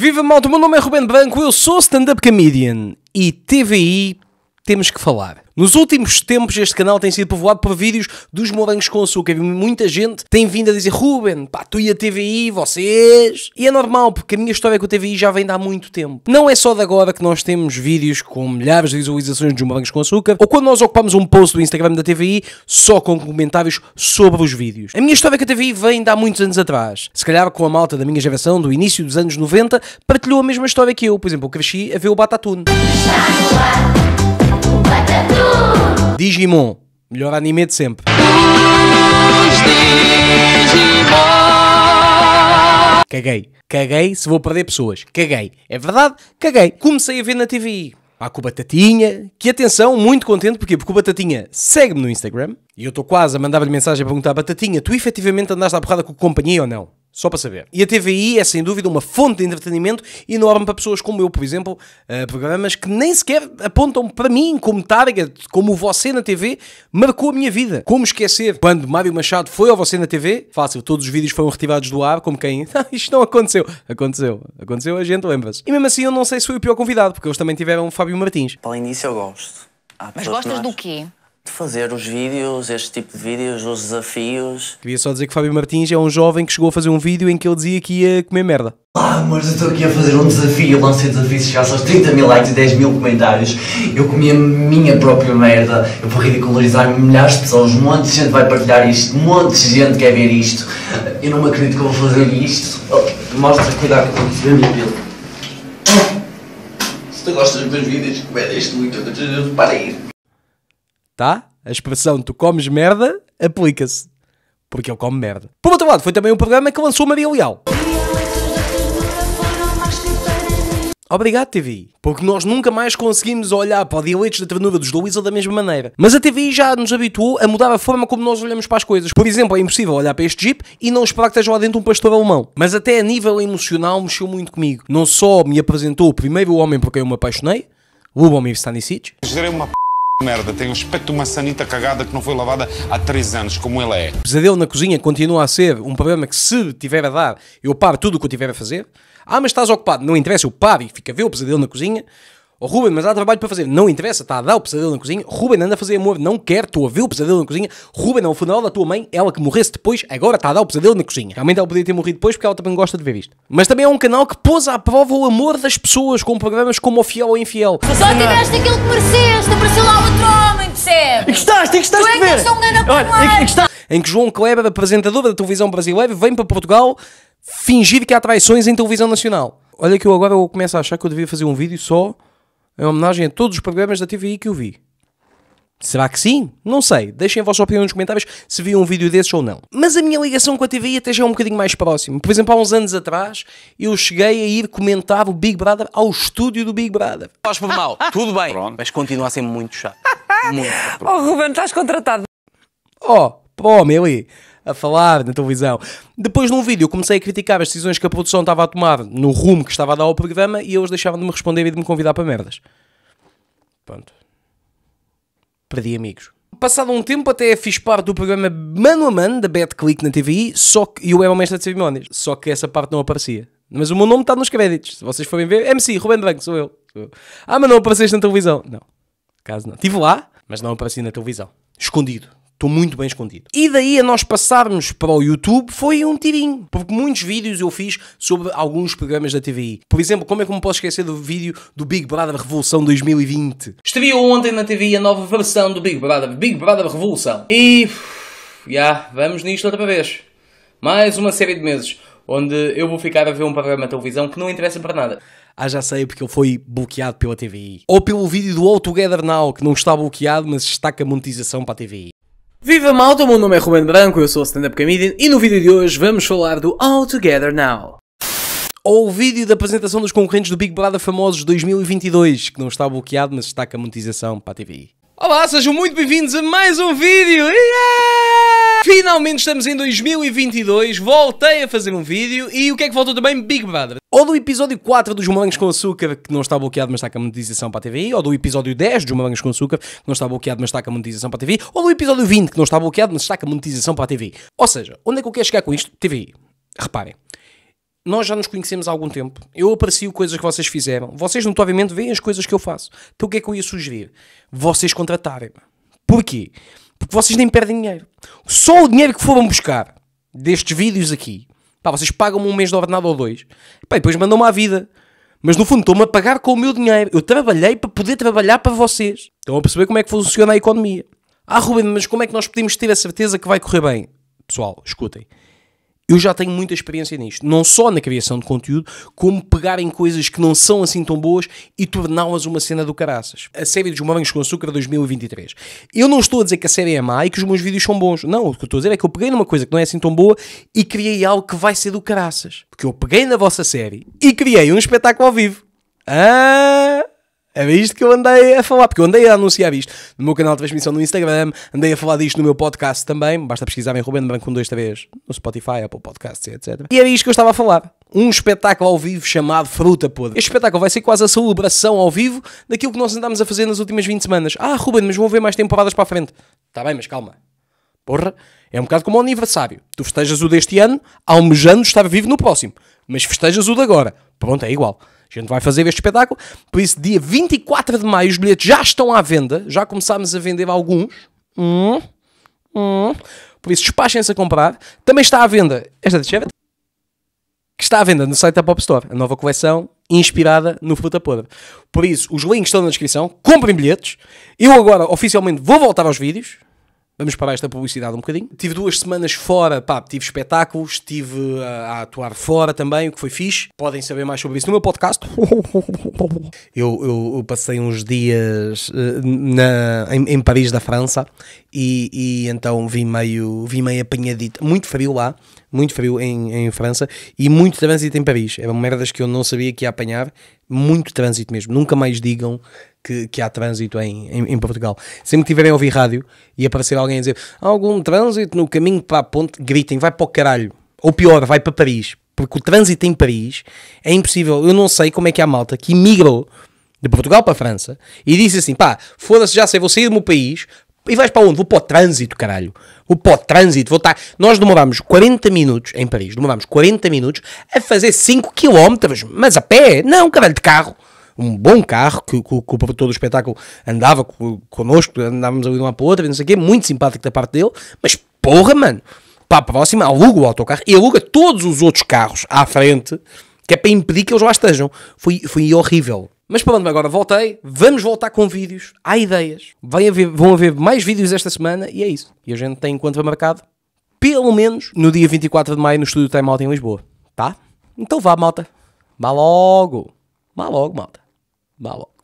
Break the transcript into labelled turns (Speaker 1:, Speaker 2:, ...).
Speaker 1: Viva malta, meu nome é Ruben Branco, eu sou stand-up comedian e TVI temos que falar. Nos últimos tempos, este canal tem sido povoado por vídeos dos morangos com açúcar muita gente tem vindo a dizer: Ruben, pá, tu e a TVI, vocês. E é normal, porque a minha história com a TVI já vem de há muito tempo. Não é só de agora que nós temos vídeos com milhares de visualizações dos morangos com açúcar ou quando nós ocupamos um post do Instagram da TVI só com comentários sobre os vídeos. A minha história com a TVI vem de há muitos anos atrás. Se calhar com a malta da minha geração, do início dos anos 90, partilhou a mesma história que eu. Por exemplo, eu cresci a ver o Batatune. Está Digimon, melhor anime de sempre. Os Digimon. Caguei. Caguei se vou perder pessoas. Caguei. É verdade? Caguei. Comecei a ver na TV. Há com o Batatinha, que atenção, muito contente, porquê? porque o Batatinha segue-me no Instagram e eu estou quase a mandar-lhe mensagem a perguntar: Batatinha, tu efetivamente andaste à porrada com a companhia ou não? Só para saber. E a TVI é sem dúvida uma fonte de entretenimento enorme para pessoas como eu, por exemplo, uh, programas que nem sequer apontam para mim como target, como você na TV marcou a minha vida. Como esquecer quando Mário Machado foi ao você na TV? Fácil, todos os vídeos foram retirados do ar, como quem. Ah, isto não aconteceu. Aconteceu. Aconteceu, a gente lembra-se. E mesmo assim eu não sei se foi o pior convidado, porque eles também tiveram o Fábio Martins. Além disso, eu gosto. Mas gostas do quê? de fazer os vídeos, este tipo de vídeos, os desafios. Queria só dizer que Fábio Martins é um jovem que chegou a fazer um vídeo em que ele dizia que ia comer merda. Ah, mas eu estou aqui a fazer um desafio, lancei desafios, chegasse aos 30 mil likes e 10 mil comentários. Eu comi a minha própria merda, eu vou ridicularizar milhares de pessoas, um monte de gente vai partilhar isto, um monte de gente quer ver isto. Eu não me acredito que eu vou fazer isto. Oh, mostra, cuidado que eu estou a minha pila. Se tu gostas dos meus vídeos, comenta isto muito, para ir tá? A expressão tu comes merda aplica-se. Porque eu como merda. Por outro lado, foi também um programa que lançou Maria Leal. Obrigado, TV. Porque nós nunca mais conseguimos olhar para o dialeto da ternura dos Luísa da mesma maneira. Mas a TV já nos habituou a mudar a forma como nós olhamos para as coisas. Por exemplo, é impossível olhar para este jeep e não esperar que esteja lá dentro um pastor alemão. Mas até a nível emocional mexeu muito comigo. Não só me apresentou primeiro o homem por quem eu me apaixonei, Lubomir Stanisic. Gerei uma p... Merda, tem um aspecto de uma sanita cagada que não foi lavada há 3 anos, como ele é. O pesadelo na cozinha continua a ser um problema que, se tiver a dar, eu paro tudo o que eu tiver a fazer. Ah, mas estás ocupado. Não interessa, eu paro e fico a ver o pesadelo na cozinha. Oh, Ruben, mas há trabalho para fazer. Não interessa, está a dar o pesadelo na cozinha. Ruben, anda a fazer amor, não quer, estou a ver o pesadelo na cozinha. Ruben, é o funeral da tua mãe, ela que morresse depois, agora está a dar o pesadelo na cozinha. Realmente ela podia ter morrido depois porque ela também gosta de ver isto. Mas também é um canal que pôs à prova o amor das pessoas com programas como O Fiel ou Infiel. Só tiveste aquilo que mereceste, apareceu lá outro homem, percebe? E gostaste, e gostaste é de ver. é que um Em que João Kleber, apresentador da televisão brasileira, vem para Portugal fingir que há traições em televisão nacional. Olha que eu agora eu começo a achar que eu devia fazer um vídeo só em homenagem a todos os programas da TVI que eu vi. Será que sim? Não sei. Deixem a vossa opinião nos comentários se viu um vídeo desses ou não. Mas a minha ligação com a TVI até já é um bocadinho mais próxima. Por exemplo, há uns anos atrás, eu cheguei a ir comentar o Big Brother ao estúdio do Big Brother. Faz por mal, tudo bem, Pronto. mas continua a ser muito chato. Muito. Oh, Ruben, estás contratado. Oh, pô, meu aí a falar na televisão. Depois, num vídeo, comecei a criticar as decisões que a produção estava a tomar no rumo que estava a dar ao programa e eles deixavam de me responder e de me convidar para merdas. Pronto. Perdi amigos. Passado um tempo, até fiz parte do programa Mano a Mano da Click na TVI, só que eu era o mestre de cerimónias, só que essa parte não aparecia. Mas o meu nome está nos créditos. Se vocês forem ver, MC, Ruben Branco, sou eu. Sou eu. Ah, mas não apareceste na televisão. Não, caso não. Estive lá, mas não apareci na televisão. Escondido. Estou muito bem escondido. E daí a nós passarmos para o YouTube foi um tirinho. Porque muitos vídeos eu fiz sobre alguns programas da TVI. Por exemplo, como é que me posso esquecer do vídeo do Big Brother Revolução 2020? Estreou ontem na TVI a nova versão do Big Brother, Big Brother Revolução. E. Já, yeah, vamos nisto outra vez. Mais uma série de meses onde eu vou ficar a ver um programa de televisão que não interessa para nada. Ah, já sei, porque ele foi bloqueado pela TVI. Ou pelo vídeo do All Together Now, que não está bloqueado, mas está com a monetização para a TVI. Viva malta, o meu nome é Ruben Branco, eu sou o Stand Up Comedian e no vídeo de hoje vamos falar do All Together Now. Ou o vídeo da apresentação dos concorrentes do Big Brother Famosos 2022, que não está bloqueado, mas está com a monetização para a TV. Olá, sejam muito bem-vindos a mais um vídeo! Yeah! Finalmente estamos em 2022, voltei a fazer um vídeo e o que é que voltou também? Big Brother. Ou do episódio 4 dos Malangos com Açúcar, que não está bloqueado, mas está com a monetização para a TVI, ou do episódio 10 dos Malangos com Açúcar, que não está bloqueado, mas está com a monetização para a TVI, ou do episódio 20, que não está bloqueado, mas está com a monetização para a TVI. Ou seja, onde é que eu quero chegar com isto? TVI. Reparem, nós já nos conhecemos há algum tempo. Eu aprecio coisas que vocês fizeram. Vocês, notoriamente, veem as coisas que eu faço. Então o que é que eu ia sugerir? Vocês contratarem-me. Porquê? Porque vocês nem perdem dinheiro. Só o dinheiro que foram buscar destes vídeos aqui, pá, vocês pagam-me um mês de ordenado ou dois, pá, e depois mandam-me à vida. Mas no fundo estão-me a pagar com o meu dinheiro. Eu trabalhei para poder trabalhar para vocês. Estão a perceber como é que funciona a economia. Ah, Ruben, mas como é que nós podemos ter a certeza que vai correr bem? Pessoal, escutem eu já tenho muita experiência nisto, não só na criação de conteúdo, como pegarem coisas que não são assim tão boas e torná-las uma cena do caraças. A série dos Morangos com Açúcar 2023. Eu não estou a dizer que a série é má e que os meus vídeos são bons. Não, o que eu estou a dizer é que eu peguei numa coisa que não é assim tão boa e criei algo que vai ser do caraças. Porque eu peguei na vossa série e criei um espetáculo ao vivo. Ah! Era isto que eu andei a falar, porque eu andei a anunciar isto no meu canal de transmissão no Instagram, andei a falar disto no meu podcast também, basta pesquisar em Rubén Branco com 2, 3, no Spotify, Apple Podcasts, etc. E era isto que eu estava a falar. Um espetáculo ao vivo chamado Fruta Podre. Este espetáculo vai ser quase a celebração ao vivo daquilo que nós andámos a fazer nas últimas 20 semanas. Ah, Ruben, mas vão ver mais temporadas para a frente. Está bem, mas calma. Porra, é um bocado como o aniversário. Tu festejas o deste ano, almejando estar vivo no próximo. Mas festejas o de agora. Pronto, é igual. A gente vai fazer este espetáculo. Por isso, dia 24 de maio, os bilhetes já estão à venda. Já começámos a vender alguns. Hum, hum. Por isso, despachem-se a comprar. Também está à venda esta t que está à venda no site da Pop Store. A nova coleção inspirada no Fruta Podre. Por isso, os links estão na descrição. Comprem bilhetes. Eu agora, oficialmente, vou voltar aos vídeos. Vamos para esta publicidade um bocadinho. Tive duas semanas fora, pá, tive espetáculos, estive a, ah, a, atuar fora também, o que foi fixe. Podem saber mais sobre isso no meu podcast. Eu, eu, eu passei uns dias eh, na, em, em, Paris, da França, e, e, então vim meio, vim meio apanhadito. Muito frio lá, muito frio em, em França, e muito trânsito em Paris. Eram merdas que eu não sabia que ia apanhar, muito trânsito mesmo. Nunca mais digam que, que há trânsito em, em, em, Portugal. Sempre que tiverem a ouvir rádio e aparecer alguém a dizer algum trânsito no caminho para a ponte, gritem, vai para o caralho. Ou pior, vai para Paris. Porque o trânsito em Paris é impossível. Eu não sei como é que há malta que migrou de Portugal para a França e disse assim: pá, foda-se, já sei, vou sair do meu país. E vais para onde? Vou para o trânsito, caralho. Vou para o trânsito, vou estar. Nós demorámos 40 minutos em Paris, demorámos 40 minutos a fazer 5 km, mas a pé? Não, caralho, de carro um bom carro, que, que, que todo o espetáculo andava connosco, andávamos ali de uma para outra, não sei o quê, muito simpático da parte dele, mas porra, mano, para a próxima aluga o autocarro e aluga todos os outros carros à frente, que é para impedir que eles lá estejam. Foi, foi horrível. Mas pronto, agora voltei, vamos voltar com vídeos, há ideias, Vai haver, vão haver mais vídeos esta semana e é isso. E a gente tem encontro marcado, pelo menos no dia 24 de maio no estúdio Time Out em Lisboa, tá? Então vá, malta. Vá logo. Vá logo, malta. Malo.